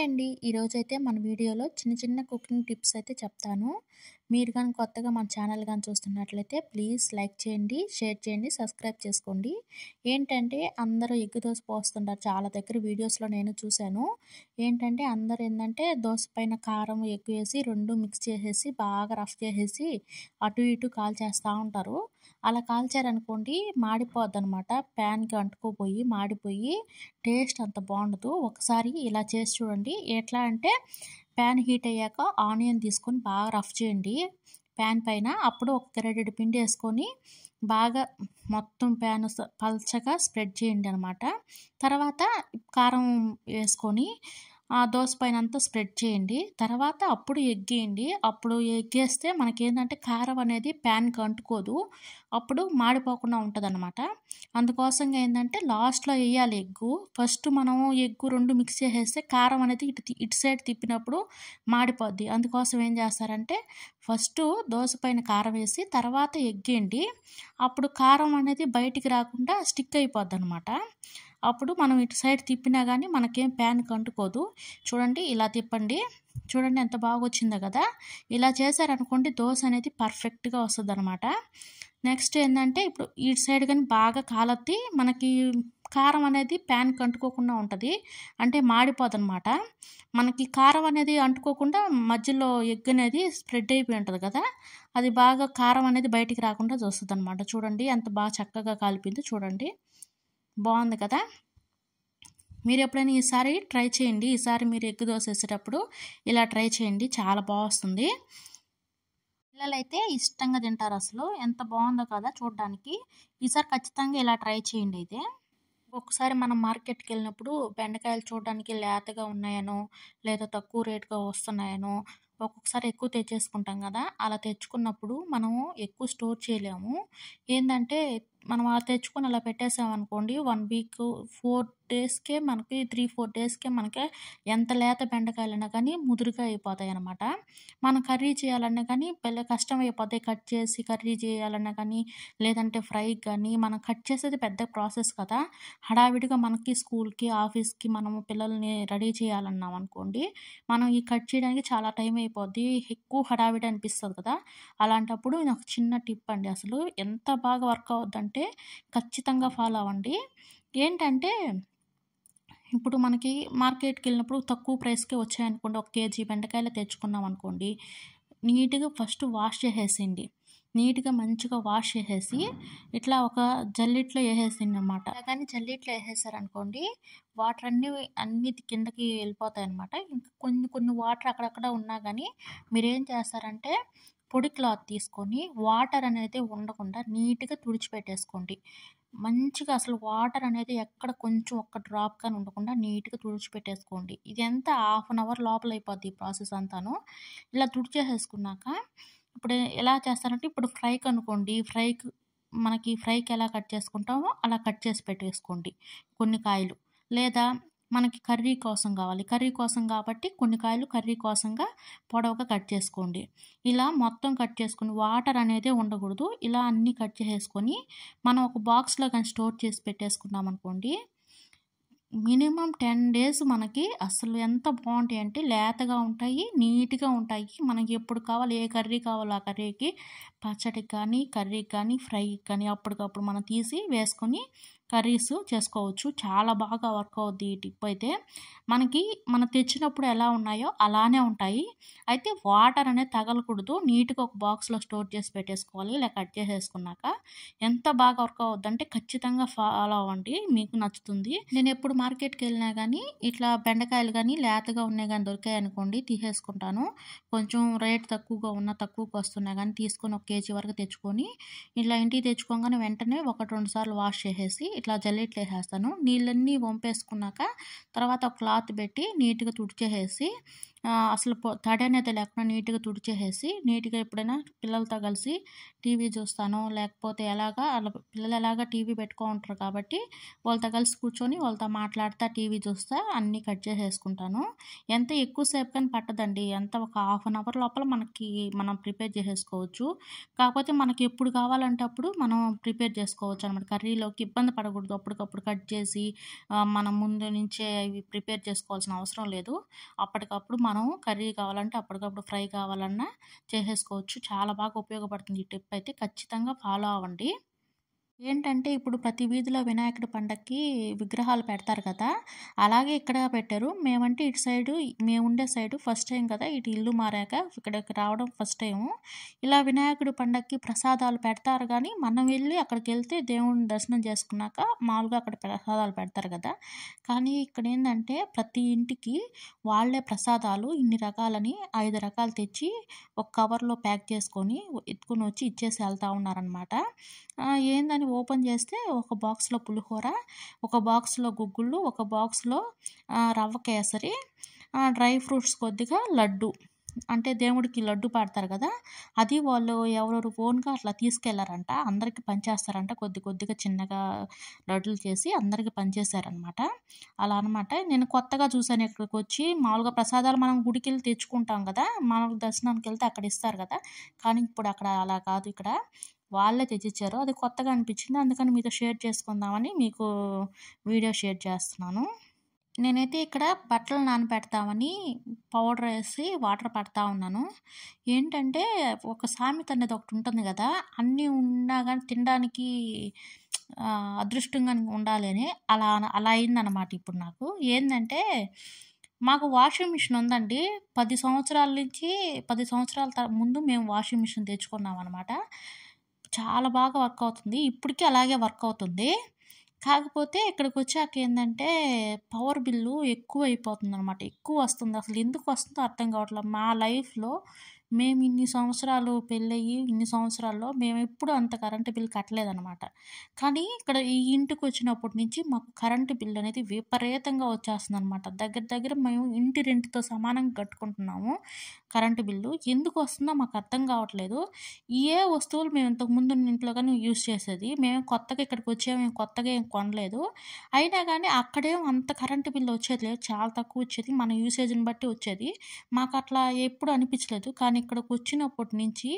hi అండి ఈరోజైతే మన వీడియోలో చిన్న చిన్న కుకింగ్ టిప్స్ అయితే చెప్తాను మీరు కానీ కొత్తగా మన ఛానల్ కానీ చూస్తున్నట్లయితే ప్లీజ్ లైక్ చేయండి షేర్ చేయండి సబ్స్క్రైబ్ చేసుకోండి ఏంటంటే అందరూ ఎగ్గు దోశ పోస్తుంటారు చాలా దగ్గర వీడియోస్లో నేను చూశాను ఏంటంటే అందరు ఏంటంటే దోశ పైన కారం ఎగ్గు వేసి రెండు మిక్స్ చేసేసి బాగా రఫ్ చేసేసి అటు ఇటు కాల్ చేస్తూ ఉంటారు అలా కాల్చారనుకోండి మాడిపోద్ది అనమాట ప్యాన్కి అంటుకుపోయి మాడిపోయి టేస్ట్ అంత బాగుండదు ఒకసారి ఇలా చేసి చూడండి ఎట్లా అంటే ప్యాన్ హీట్ అయ్యాక ఆనియన్ తీసుకొని బాగా రఫ్ చేయండి ప్యాన్ పైన అప్పుడు ఒక క్రెడెడ్ పిండి వేసుకొని బాగా మొత్తం ప్యాన్ పల్చగా స్ప్రెడ్ చేయండి అనమాట తర్వాత కారం వేసుకొని ఆ దోశ పైన అంతా స్ప్రెడ్ చేయండి తర్వాత అప్పుడు ఎగ్గేయండి అప్పుడు ఎగ్గేస్తే మనకేంటంటే కారం అనేది ప్యాన్కి అంటుకోదు అప్పుడు మాడిపోకుండా ఉంటుంది అనమాట అందుకోసంగా ఏంటంటే లాస్ట్లో వేయాలి ఎగ్గు ఫస్ట్ మనము ఎగ్గు రెండు మిక్స్ చేసేస్తే కారం అనేది ఇటు ఇటు సైడ్ తిప్పినప్పుడు మాడిపోద్ది అందుకోసం ఏం చేస్తారంటే ఫస్ట్ దోశ పైన కారం వేసి తర్వాత ఎగ్గేయండి అప్పుడు కారం అనేది బయటికి రాకుండా స్టిక్ అయిపోద్ది అనమాట అప్పుడు మనం ఇటు సైడ్ తిప్పినా కానీ మనకేం ప్యాన్ కంటుకోదు చూడండి ఇలా తిప్పండి చూడండి ఎంత బాగా వచ్చిందో కదా ఇలా చేశారనుకోండి దోశ అనేది పర్ఫెక్ట్గా వస్తుంది అనమాట నెక్స్ట్ ఏంటంటే ఇప్పుడు ఇటు సైడ్ కానీ బాగా కాలొత్తి మనకి కారం అనేది ప్యాన్ అంటుకోకుండా ఉంటుంది అంటే మాడిపోదు అనమాట మనకి కారం అనేది అంటుకోకుండా మధ్యలో ఎగ్ అనేది స్ప్రెడ్ అయిపోయి ఉంటుంది కదా అది బాగా కారం అనేది బయటికి రాకుండా చూస్తుంది అనమాట చూడండి ఎంత బాగా చక్కగా కాలిపోయిందో చూడండి బాగుంది కదా మీరు ఎప్పుడైనా ఈసారి ట్రై చేయండి ఈసారి మీరు ఎగ్ దోశ వేసేటప్పుడు ఇలా ట్రై చేయండి చాలా బాగా వస్తుంది పిల్లలైతే ఇష్టంగా తింటారు అసలు ఎంత బాగుందో కదా చూడడానికి ఈసారి ఖచ్చితంగా ఇలా ట్రై చేయండి అయితే ఒకసారి మనం మార్కెట్కి వెళ్ళినప్పుడు బెండకాయలు చూడడానికి లేతగా ఉన్నాయనో లేదా తక్కువ రేటుగా వస్తున్నాయనో ఒక్కొక్కసారి ఎక్కువ తెచ్చేసుకుంటాం కదా అలా తెచ్చుకున్నప్పుడు మనము ఎక్కువ స్టోర్ చేయలేము ఏంటంటే మనం అలా తెచ్చుకొని అలా పెట్టేసామనుకోండి వన్ వీక్ ఫోర్ డేస్కే మనకి త్రీ ఫోర్ డేస్కే మనకి ఎంత లేత బెండకాయలైనా కానీ ముదురుగా అయిపోతాయి అనమాట మనం కర్రీ చేయాలన్నా కానీ పెళ్ళ కష్టం అయిపోతాయి కట్ చేసి కర్రీ చేయాలన్నా కానీ లేదంటే ఫ్రై కానీ మనం కట్ చేసేది పెద్ద ప్రాసెస్ కదా హడావిడిగా మనకి స్కూల్కి ఆఫీస్కి మనము పిల్లల్ని రెడీ చేయాలన్నాం అనుకోండి మనం ఈ కట్ చేయడానికి చాలా టైం అయిపోతుంది అయిపోద్ది ఎక్కువ హడావిడి అనిపిస్తుంది కదా అలాంటప్పుడు ఇది ఒక చిన్న టిప్ అండి అసలు ఎంత బాగా వర్క్ అవుద్దంటే ఖచ్చితంగా ఫాలో అవ్వండి ఏంటంటే ఇప్పుడు మనకి మార్కెట్కి వెళ్ళినప్పుడు తక్కువ ప్రైస్కే వచ్చాయనుకోండి ఒక కేజీ బెండకాయలు తెచ్చుకున్నాం అనుకోండి నీట్గా ఫస్ట్ వాష్ చేసేసింది నీట్గా మంచిగా వాష్ చేసేసి ఇట్లా ఒక జల్లిట్లో వేసేసింది అనమాట కానీ జల్లిట్లో వేసేసారనుకోండి వాటర్ అన్నీ అన్ని కిందకి వెళ్ళిపోతాయి అనమాట ఇంకా కొన్ని కొన్ని వాటర్ అక్కడక్కడ ఉన్నా కానీ మీరేం చేస్తారంటే పొడి క్లాత్ తీసుకొని వాటర్ అనేది ఉండకుండా నీట్గా తుడిచిపెట్టేసుకోండి మంచిగా అసలు వాటర్ అనేది ఎక్కడ కొంచెం ఒక్క డ్రాప్ కానీ ఉండకుండా నీట్గా తుడిచిపెట్టేసుకోండి ఎంత హాఫ్ అన్ అవర్ లోపల అయిపోద్ది ఈ ప్రాసెస్ అంతాను ఇలా తుడిచేసేసుకున్నాక ఇప్పుడు ఎలా చేస్తానంటే ఇప్పుడు ఫ్రైకి అనుకోండి ఫ్రైకి మనకి ఫ్రైకి ఎలా కట్ చేసుకుంటామో అలా కట్ చేసి పెట్టేసుకోండి కొన్ని కాయలు లేదా మనకి కర్రీ కోసం కావాలి కర్రీ కోసం కాబట్టి కొన్ని కాయలు కర్రీ కోసంగా పొడవుగా కట్ చేసుకోండి ఇలా మొత్తం కట్ చేసుకుని వాటర్ అనేది ఉండకూడదు ఇలా అన్నీ కట్ చేసుకొని మనం ఒక బాక్స్లో కానీ స్టోర్ చేసి పెట్టేసుకున్నాం అనుకోండి మినిమం టెన్ డేస్ మనకి అసలు ఎంత బాగుంటాయి అంటే లేతగా ఉంటాయి నీట్గా ఉంటాయి మనకి ఎప్పుడు కావాలి ఏ కర్రీ కావాలో ఆ కర్రీకి పచ్చడికి కానీ కర్రీకి కానీ ఫ్రైకి కానీ అప్పటికప్పుడు మనం తీసి వేసుకొని కర్రీస్ చేసుకోవచ్చు చాలా బాగా వర్క్ అవుద్ది ఈ టిప్ అయితే మనకి మనం తెచ్చినప్పుడు ఎలా ఉన్నాయో అలానే ఉంటాయి అయితే వాటర్ అనేది తగలకూడదు నీట్గా ఒక బాక్స్లో స్టోర్ చేసి పెట్టేసుకోవాలి ఇలా కట్ చేసేసుకున్నాక ఎంత బాగా వర్క్ అవుద్దంటే ఖచ్చితంగా ఫాలో అవ్వండి మీకు నచ్చుతుంది నేను ఎప్పుడు మార్కెట్కి వెళ్ళినా కానీ ఇట్లా బెండకాయలు కానీ లేతగా ఉన్నాయి కానీ దొరికాయి అనుకోండి తీసేసుకుంటాను కొంచెం రేట్ తక్కువగా ఉన్న తక్కువకు వస్తున్నా కానీ తీసుకొని ఒక కేజీ వరకు తెచ్చుకొని ఇట్లా ఇంటికి తెచ్చుకోగానే వెంటనే ఒకటి రెండు సార్లు వాష్ చేసేసి ఇట్లా జల్లెట్లు వేసేస్తాను నీళ్ళన్నీ వంపేసుకున్నాక తర్వాత క్లాత్ పెట్టి నీట్గా తుడిచేసేసి అసలు తడి అనేది లేకుండా నీట్గా తుడిచేసేసి నీట్గా ఎప్పుడైనా పిల్లలతో కలిసి టీవీ చూస్తాను లేకపోతే ఎలాగా అలా పిల్లలు ఎలాగా టీవీ పెట్టుకో ఉంటారు కాబట్టి వాళ్ళతో కలిసి కూర్చొని వాళ్ళతో మాట్లాడుతా టీవీ చూస్తా అన్నీ కట్ చేసేసుకుంటాను ఎంత ఎక్కువసేపు కానీ పట్టదండి ఎంత ఒక హాఫ్ అన్ అవర్ లోపల మనకి మనం ప్రిపేర్ చేసేసుకోవచ్చు కాకపోతే మనకి ఎప్పుడు కావాలంటే అప్పుడు మనం ప్రిపేర్ చేసుకోవచ్చు అనమాట కర్రీలోకి ఇబ్బంది పడకూడదు అప్పటికప్పుడు కట్ చేసి మనం ముందు నుంచే ఇవి ప్రిపేర్ చేసుకోవాల్సిన అవసరం లేదు అప్పటికప్పుడు మనం కర్రీ కావాలంటే అప్పటికప్పుడు ఫ్రై కావాలన్నా చేసేసుకోవచ్చు చాలా బాగా ఉపయోగపడుతుంది ఈ టిప్ అయితే ఖచ్చితంగా ఫాలో అవ్వండి ఏంటంటే ఇప్పుడు ప్రతి వీధిలో వినాయకుడి పండక్కి విగ్రహాలు పెడతారు కదా అలాగే ఇక్కడ పెట్టారు మేమంటే ఇటు సైడు మేము ఉండే సైడు ఫస్ట్ టైం కదా ఇటు ఇల్లు మారాక ఇక్కడికి రావడం ఫస్ట్ టైము ఇలా వినాయకుడి పండక్కి ప్రసాదాలు పెడతారు కానీ మనం వెళ్ళి అక్కడికి వెళ్తే దేవుని దర్శనం చేసుకున్నాక మామూలుగా అక్కడ ప్రసాదాలు పెడతారు కదా కానీ ఇక్కడ ఏంటంటే ప్రతి ఇంటికి వాళ్ళే ప్రసాదాలు ఇన్ని రకాలని ఐదు రకాలు తెచ్చి ఒక కవర్లో ప్యాక్ చేసుకొని ఎత్తుకొని వచ్చి ఇచ్చేసి వెళ్తూ ఉన్నారనమాట ఏందని ఓపెన్ చేస్తే ఒక బాక్స్లో పులిహోర ఒక బాక్స్లో గుగ్గుళ్ళు ఒక బాక్స్లో రవ్వ కేసరి డ్రై ఫ్రూట్స్ కొద్దిగా లడ్డు అంటే దేవుడికి లడ్డు పాడతారు కదా అది వాళ్ళు ఎవరెవరు ఓన్గా అట్లా తీసుకెళ్లారంట అందరికీ పనిచేస్తారంట కొద్ది కొద్దిగా చిన్నగా లడ్డులు చేసి అందరికీ పనిచేశారనమాట అలా అనమాట నేను కొత్తగా చూశాను ఇక్కడికి వచ్చి మామూలుగా ప్రసాదాలు మనం గుడికి వెళ్ళి తెచ్చుకుంటాం కదా మామూలుగా దర్శనానికి వెళ్తే అక్కడ ఇస్తారు కదా కానీ ఇప్పుడు అక్కడ అలా కాదు ఇక్కడ వాళ్ళే తెచ్చిచ్చారు అది కొత్తగా అనిపించింది అందుకని మీతో షేర్ చేసుకుందామని మీకు వీడియో షేర్ చేస్తున్నాను నేనైతే ఇక్కడ బట్టలు నానబెడతామని పౌడర్ వేసి వాటర్ పడతా ఉన్నాను ఏంటంటే ఒక సామెత అనేది ఒకటి ఉంటుంది కదా అన్నీ ఉన్నా కానీ తినడానికి అదృష్టంగా ఉండాలని అలా అలా అయిందనమాట ఇప్పుడు నాకు ఏంటంటే మాకు వాషింగ్ మిషన్ ఉందండి పది సంవత్సరాల నుంచి పది సంవత్సరాల ముందు మేము వాషింగ్ మిషన్ తెచ్చుకున్నాం అనమాట చాలా బాగా వర్క్ అవుతుంది ఇప్పటికీ అలాగే వర్క్ అవుతుంది కాకపోతే ఇక్కడికి వచ్చాక ఏంటంటే పవర్ బిల్లు ఎక్కువ అయిపోతుంది అనమాట ఎక్కువ వస్తుంది అసలు ఎందుకు వస్తుందో అర్థం కావట్లేదు మా లైఫ్లో మేము ఇన్ని సంవత్సరాలు పెళ్ళయ్యి ఇన్ని సంవత్సరాల్లో మేము ఎప్పుడు అంత కరెంటు బిల్ కట్టలేదనమాట కానీ ఇక్కడ ఈ ఇంటికి వచ్చినప్పటి నుంచి మాకు కరెంటు బిల్ అనేది విపరీతంగా వచ్చేస్తుంది అనమాట దగ్గర దగ్గర మేము ఇంటి రెంట్తో సమానంగా కట్టుకుంటున్నాము కరెంటు బిల్లు ఎందుకు వస్తుందో మాకు అర్థం కావట్లేదు ఏ వస్తువులు మేము ఇంతకు ముందు ఇంట్లో కానీ యూజ్ చేసేది మేము కొత్తగా ఇక్కడికి వచ్చే మేము కొత్తగా ఏం కొనలేదు అయినా కానీ అక్కడేం అంత కరెంటు బిల్లు వచ్చేది లేదు చాలా తక్కువ వచ్చేది మన యూసేజ్ని బట్టి వచ్చేది మాకు అట్లా ఎప్పుడు అనిపించలేదు కానీ ఇక్కడికి వచ్చినప్పటి నుంచి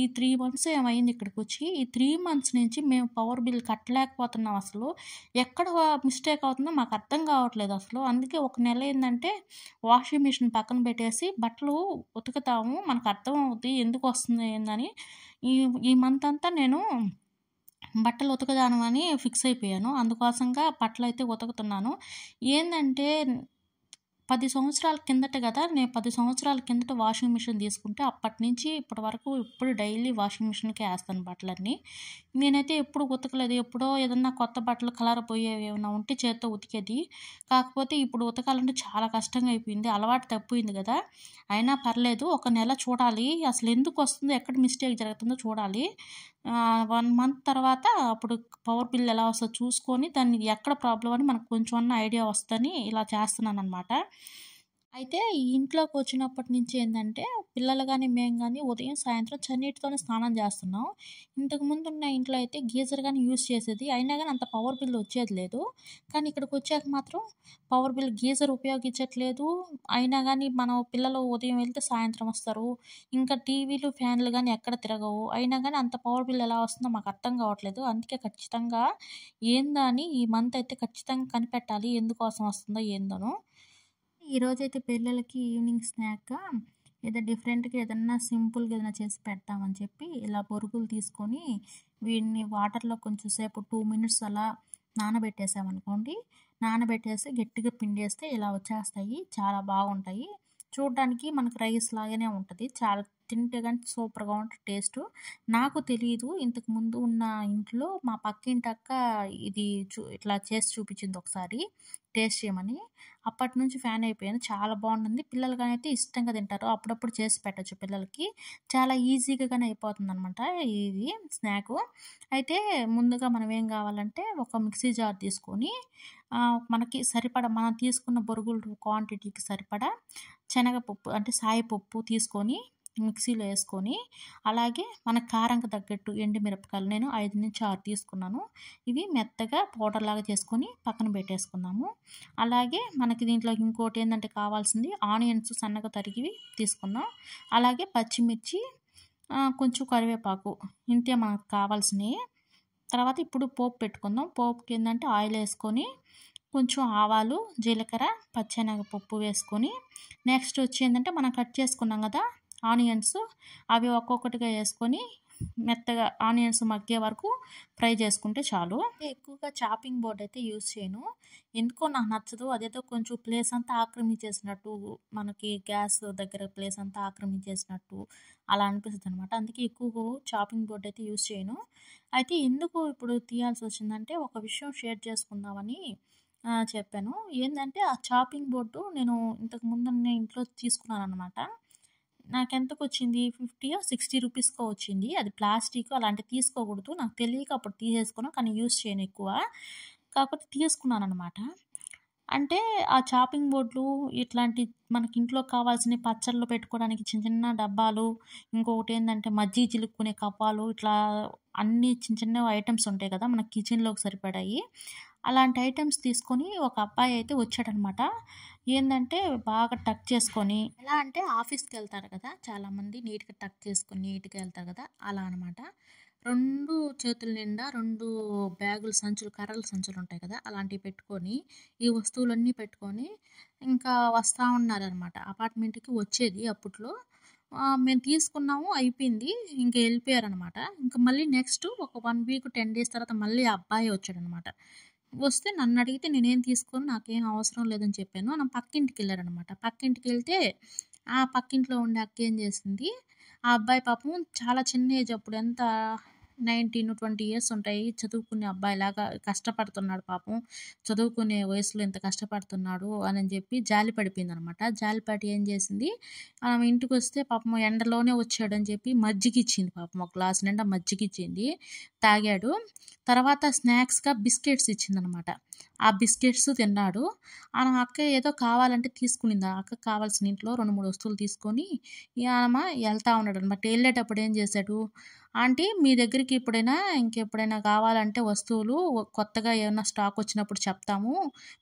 ఈ త్రీ మంత్స్ ఏమైంది ఇక్కడికి వచ్చి ఈ త్రీ మంత్స్ నుంచి మేము పవర్ బిల్ కట్టలేకపోతున్నాం అసలు ఎక్కడ మిస్టేక్ అవుతుందో మాకు అర్థం కావట్లేదు అసలు అందుకే ఒక నెల ఏంటంటే వాషింగ్ మిషన్ పక్కన పెట్టేసి బట్టలు ఉతుకుతాము మనకు అర్థం అవుతుంది ఎందుకు వస్తుంది ఏందని ఈ ఈ మంత్ అంతా నేను బట్టలు ఉతకదాను అని ఫిక్స్ అయిపోయాను అందుకోసంగా బట్టలు అయితే ఉతుకుతున్నాను ఏంటంటే పది సంవత్సరాల కిందట కదా నేను పది సంవత్సరాల కిందట వాషింగ్ మిషన్ తీసుకుంటే అప్పటి నుంచి ఇప్పటి వరకు ఇప్పుడు డైలీ వాషింగ్ మిషన్కే వేస్తాను బట్టలన్నీ నేనైతే ఎప్పుడు ఉతకలేదు ఎప్పుడో ఏదన్నా కొత్త బట్టలు కలర్ పోయేవి ఏమైనా ఉంటే చేత్తో ఉతికేది కాకపోతే ఇప్పుడు ఉతకాలంటే చాలా కష్టంగా అయిపోయింది అలవాటు తప్పింది కదా అయినా పర్లేదు ఒక నెల చూడాలి అసలు ఎందుకు వస్తుందో ఎక్కడ మిస్టేక్ జరుగుతుందో చూడాలి వన్ మంత్ తర్వాత అప్పుడు పవర్ బిల్ ఎలా వస్తుందో చూసుకొని దాన్ని ఎక్కడ ప్రాబ్లం అని మనకు కొంచెం అన్న ఐడియా వస్తుందని ఇలా చేస్తున్నాను అనమాట అయితే ఈ ఇంట్లోకి వచ్చినప్పటి నుంచి ఏంటంటే పిల్లలు కానీ మేము కానీ ఉదయం సాయంత్రం చన్నీటితోనే స్నానం చేస్తున్నాం ఇంతకుముందు ఉన్న ఇంట్లో అయితే గీజర్ కానీ యూస్ చేసేది అయినా కానీ అంత పవర్ బిల్ వచ్చేది లేదు కానీ ఇక్కడికి వచ్చాక మాత్రం పవర్ బిల్ గీజర్ ఉపయోగించట్లేదు అయినా కానీ మనం పిల్లలు ఉదయం వెళ్తే సాయంత్రం వస్తారు ఇంకా టీవీలు ఫ్యాన్లు కానీ ఎక్కడ తిరగవు అయినా కానీ అంత పవర్ బిల్ ఎలా వస్తుందో మాకు అర్థం కావట్లేదు అందుకే ఖచ్చితంగా అని ఈ మంత్ అయితే ఖచ్చితంగా కనిపెట్టాలి ఎందుకోసం వస్తుందో ఏందోనో ఈరోజైతే పిల్లలకి ఈవినింగ్ స్నాక్ ఏదో డిఫరెంట్గా ఏదన్నా సింపుల్గా ఏదైనా చేసి పెడతామని చెప్పి ఇలా బొరుగులు తీసుకొని వీడిని వాటర్లో కొంచెం సేపు టూ మినిట్స్ అలా నానబెట్టేసామనుకోండి నానబెట్టేసి గట్టిగా పిండేస్తే ఇలా వచ్చేస్తాయి చాలా బాగుంటాయి చూడడానికి మనకు రైస్ లాగానే ఉంటుంది చాలా తింటే కానీ సూపర్గా ఉంటుంది టేస్ట్ నాకు తెలియదు ఇంతకు ముందు ఉన్న ఇంట్లో మా పక్కింటి అక్క ఇది చూ ఇట్లా చేసి చూపించింది ఒకసారి టేస్ట్ చేయమని అప్పటి నుంచి ఫ్యాన్ అయిపోయాను చాలా బాగుంటుంది పిల్లలు కానీ అయితే ఇష్టంగా తింటారు అప్పుడప్పుడు చేసి పెట్టచ్చు పిల్లలకి చాలా ఈజీగా కానీ అయిపోతుంది అనమాట ఇది స్నాక్ అయితే ముందుగా మనం ఏం కావాలంటే ఒక మిక్సీ జార్ తీసుకొని మనకి సరిపడ మనం తీసుకున్న బొరుగులు క్వాంటిటీకి సరిపడా శనగపప్పు అంటే సాయపప్పు తీసుకొని మిక్సీలో వేసుకొని అలాగే మన కారంకి తగ్గట్టు ఎండు మిరపకాయలు నేను ఐదు నుంచి ఆరు తీసుకున్నాను ఇవి మెత్తగా పౌడర్ లాగా చేసుకొని పక్కన పెట్టేసుకున్నాము అలాగే మనకి దీంట్లో ఇంకోటి ఏంటంటే కావాల్సింది ఆనియన్స్ సన్నగా తరిగివి తీసుకున్నాం అలాగే పచ్చిమిర్చి కొంచెం కరివేపాకు ఇంతే మనకు కావాల్సినవి తర్వాత ఇప్పుడు పోపు పెట్టుకుందాం పోపుకి ఏంటంటే ఆయిల్ వేసుకొని కొంచెం ఆవాలు జీలకర్ర పచ్చెనగపప్పు వేసుకొని నెక్స్ట్ వచ్చి ఏంటంటే మనం కట్ చేసుకున్నాం కదా ఆనియన్స్ అవి ఒక్కొక్కటిగా వేసుకొని మెత్తగా ఆనియన్స్ మగ్గే వరకు ఫ్రై చేసుకుంటే చాలు ఎక్కువగా చాపింగ్ బోర్డ్ అయితే యూజ్ చేయను ఎందుకో నాకు నచ్చదు అదేదో కొంచెం ప్లేస్ అంతా ఆక్రమించేసినట్టు మనకి గ్యాస్ దగ్గర ప్లేస్ అంతా ఆక్రమించేసినట్టు అలా అనిపిస్తుంది అనమాట అందుకే ఎక్కువ చాపింగ్ బోర్డ్ అయితే యూజ్ చేయను అయితే ఎందుకు ఇప్పుడు తీయాల్సి వచ్చిందంటే ఒక విషయం షేర్ చేసుకుందామని చెప్పాను ఏంటంటే ఆ చాపింగ్ బోర్డు నేను ఇంతకు ముందు నేను ఇంట్లో తీసుకున్నాను అనమాట నాకు ఎంతకు వచ్చింది ఫిఫ్టీయో సిక్స్టీ రూపీస్కో వచ్చింది అది ప్లాస్టిక్ అలాంటివి తీసుకోకూడదు నాకు తెలియక అప్పుడు తీసేసుకున్నాను కానీ యూస్ చేయను ఎక్కువ కాకపోతే తీసుకున్నాను అనమాట అంటే ఆ చాపింగ్ బోర్డులు ఇట్లాంటి మనకి ఇంట్లో కావాల్సిన పచ్చళ్ళు పెట్టుకోవడానికి చిన్న చిన్న డబ్బాలు ఇంకొకటి ఏంటంటే మజ్జి చిలుక్కునే కప్పాలు ఇట్లా అన్ని చిన్న చిన్న ఐటమ్స్ ఉంటాయి కదా మన కిచెన్లోకి సరిపడాయి అలాంటి ఐటమ్స్ తీసుకొని ఒక అబ్బాయి అయితే వచ్చాడనమాట ఏంటంటే బాగా టక్ చేసుకొని ఎలా అంటే ఆఫీస్కి వెళ్తారు కదా చాలామంది నీట్గా టక్ చేసుకొని నీట్గా వెళ్తారు కదా అలా అనమాట రెండు చేతుల నిండా రెండు బ్యాగులు సంచులు కర్రల సంచులు ఉంటాయి కదా అలాంటివి పెట్టుకొని ఈ వస్తువులన్నీ పెట్టుకొని ఇంకా వస్తూ ఉన్నారనమాట అపార్ట్మెంట్కి వచ్చేది అప్పట్లో మేము తీసుకున్నాము అయిపోయింది ఇంకా వెళ్ళిపోయారనమాట ఇంకా మళ్ళీ నెక్స్ట్ ఒక వన్ వీక్ టెన్ డేస్ తర్వాత మళ్ళీ అబ్బాయి వచ్చాడనమాట వస్తే నన్ను అడిగితే నేనేం తీసుకోను నాకేం అవసరం లేదని చెప్పాను నా పక్కింటికి వెళ్ళారనమాట పక్కింటికి వెళ్తే ఆ పక్కింట్లో ఉండే అక్క ఏం చేసింది ఆ అబ్బాయి పాపం చాలా చిన్న ఏజ్ అప్పుడు ఎంత నైన్టీన్ ట్వంటీ ఇయర్స్ ఉంటాయి చదువుకునే అబ్బాయిలాగా కష్టపడుతున్నాడు పాపం చదువుకునే వయసులో ఇంత కష్టపడుతున్నాడు అని చెప్పి జాలి పడిపోయింది అనమాట జాలిపడి ఏం చేసింది ఆమె ఇంటికి వస్తే పాపం ఎండలోనే వచ్చాడు అని చెప్పి మజ్జిగ ఇచ్చింది పాపం ఒక గ్లాస్ నిండా మజ్జిగ ఇచ్చింది తాగాడు తర్వాత స్నాక్స్గా బిస్కెట్స్ ఇచ్చిందనమాట ఆ బిస్కెట్స్ తిన్నాడు ఆమె అక్క ఏదో కావాలంటే తీసుకునింది ఆ అక్క కావాల్సిన ఇంట్లో రెండు మూడు వస్తువులు తీసుకొని ఆమె వెళ్తా ఉన్నాడు అనమాట వెళ్ళేటప్పుడు ఏం చేశాడు ఆంటీ మీ దగ్గరికి ఎప్పుడైనా ఇంకెప్పుడైనా కావాలంటే వస్తువులు కొత్తగా ఏమైనా స్టాక్ వచ్చినప్పుడు చెప్తాము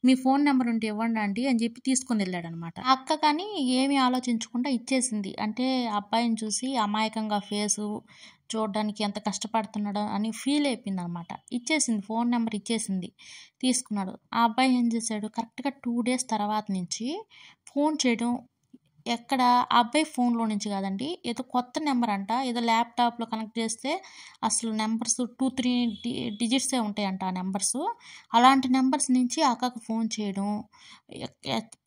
మీ ఫోన్ నెంబర్ ఉంటే ఇవ్వండి ఆంటీ అని చెప్పి తీసుకుని వెళ్ళాడు అనమాట అక్క కానీ ఏమీ ఆలోచించకుండా ఇచ్చేసింది అంటే అబ్బాయిని చూసి అమాయకంగా ఫేసు చూడడానికి ఎంత కష్టపడుతున్నాడో అని ఫీల్ అయిపోయింది అనమాట ఇచ్చేసింది ఫోన్ నెంబర్ ఇచ్చేసింది తీసుకున్నాడు ఆ అబ్బాయి ఏం చేశాడు కరెక్ట్గా టూ డేస్ తర్వాత నుంచి ఫోన్ చేయడం ఎక్కడ ఆ అబ్బాయి ఫోన్లో నుంచి కాదండి ఏదో కొత్త నెంబర్ అంట ఏదో ల్యాప్టాప్లో కనెక్ట్ చేస్తే అసలు నెంబర్స్ టూ త్రీ డిజిట్సే ఉంటాయంట ఆ నెంబర్స్ అలాంటి నెంబర్స్ నుంచి అక్కకు ఫోన్ చేయడం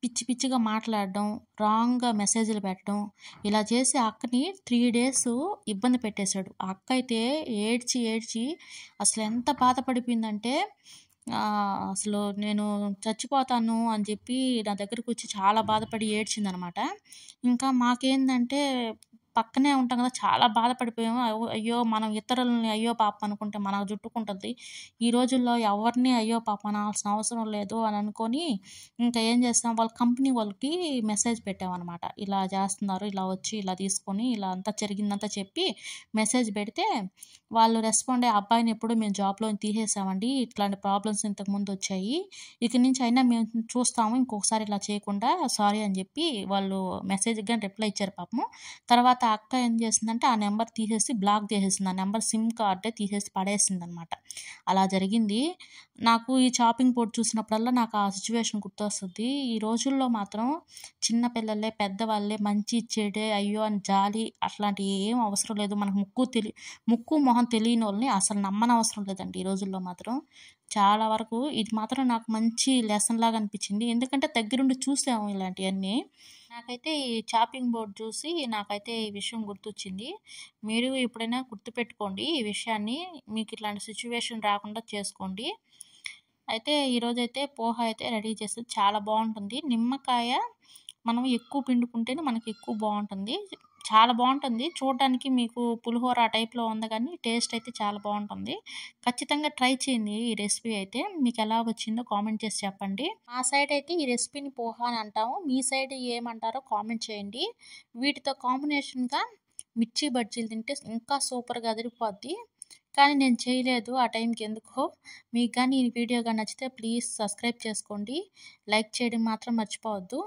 పిచ్చి పిచ్చిగా మాట్లాడడం రాంగ్గా మెసేజ్లు పెట్టడం ఇలా చేసి అక్కని త్రీ డేస్ ఇబ్బంది పెట్టేశాడు అక్క అయితే ఏడ్చి ఏడ్చి అసలు ఎంత బాధపడిపోయిందంటే అసలు నేను చచ్చిపోతాను అని చెప్పి నా దగ్గరకు వచ్చి చాలా బాధపడి ఏడ్చింది అనమాట ఇంకా మాకేందంటే పక్కనే ఉంటాం కదా చాలా బాధపడిపోయాము అయ్యో మనం ఇతరులని అయ్యో పాప అనుకుంటే మనకు జుట్టుకుంటుంది ఈ రోజుల్లో ఎవరిని అయ్యో పాప అనాల్సిన అవసరం లేదు అని అనుకొని ఇంకా ఏం చేస్తాం వాళ్ళ కంపెనీ వాళ్ళకి మెసేజ్ పెట్టామన్నమాట ఇలా చేస్తున్నారు ఇలా వచ్చి ఇలా తీసుకొని ఇలా అంతా జరిగిందంతా చెప్పి మెసేజ్ పెడితే వాళ్ళు రెస్పాండ్ అయ్యి అబ్బాయిని ఎప్పుడూ మేము జాబ్లో తీసేసామండి ఇట్లాంటి ప్రాబ్లమ్స్ ఇంతకుముందు వచ్చాయి ఇక నుంచి అయినా మేము చూస్తాము ఇంకొకసారి ఇలా చేయకుండా సారీ అని చెప్పి వాళ్ళు మెసేజ్ కానీ రిప్లై ఇచ్చారు పాపము తర్వాత అక్క ఏం చేసిందంటే ఆ నెంబర్ తీసేసి బ్లాక్ చేసేసింది ఆ నెంబర్ సిమ్ కార్డే తీసేసి పడేసింది అనమాట అలా జరిగింది నాకు ఈ షాపింగ్ బోర్డ్ చూసినప్పుడల్లా నాకు ఆ సిచ్యువేషన్ గుర్తొస్తుంది ఈ రోజుల్లో మాత్రం చిన్న పిల్లలే పెద్దవాళ్ళే మంచి చెడే అయ్యో అని జాలి అట్లాంటివి ఏం అవసరం లేదు మనకు ముక్కు తెలి ముక్కు మొహం మొహం తెలియని వాళ్ళని అసలు నమ్మనవసరం లేదండి ఈ రోజుల్లో మాత్రం చాలా వరకు ఇది మాత్రం నాకు మంచి లెసన్ లాగా అనిపించింది ఎందుకంటే దగ్గరుండి చూసాము ఇలాంటివన్నీ నాకైతే ఈ చాపింగ్ బోర్డ్ చూసి నాకైతే ఈ విషయం గుర్తొచ్చింది మీరు ఎప్పుడైనా గుర్తుపెట్టుకోండి ఈ విషయాన్ని మీకు ఇట్లాంటి సిచ్యువేషన్ రాకుండా చేసుకోండి అయితే ఈరోజైతే పోహ అయితే రెడీ చేస్తే చాలా బాగుంటుంది నిమ్మకాయ మనం ఎక్కువ పిండుకుంటేనే మనకి ఎక్కువ బాగుంటుంది చాలా బాగుంటుంది చూడడానికి మీకు పులిహోర ఆ టైప్లో ఉంది కానీ టేస్ట్ అయితే చాలా బాగుంటుంది ఖచ్చితంగా ట్రై చేయండి ఈ రెసిపీ అయితే మీకు ఎలా వచ్చిందో కామెంట్ చేసి చెప్పండి మా సైడ్ అయితే ఈ రెసిపీని పోహా అని అంటాము మీ సైడ్ ఏమంటారో కామెంట్ చేయండి వీటితో కాంబినేషన్గా మిర్చి బజ్జీలు తింటే ఇంకా సూపర్గా అదిరిపోద్ది కానీ నేను చేయలేదు ఆ టైంకి ఎందుకో మీకు కానీ ఈ వీడియో కానీ నచ్చితే ప్లీజ్ సబ్స్క్రైబ్ చేసుకోండి లైక్ చేయడం మాత్రం మర్చిపోవద్దు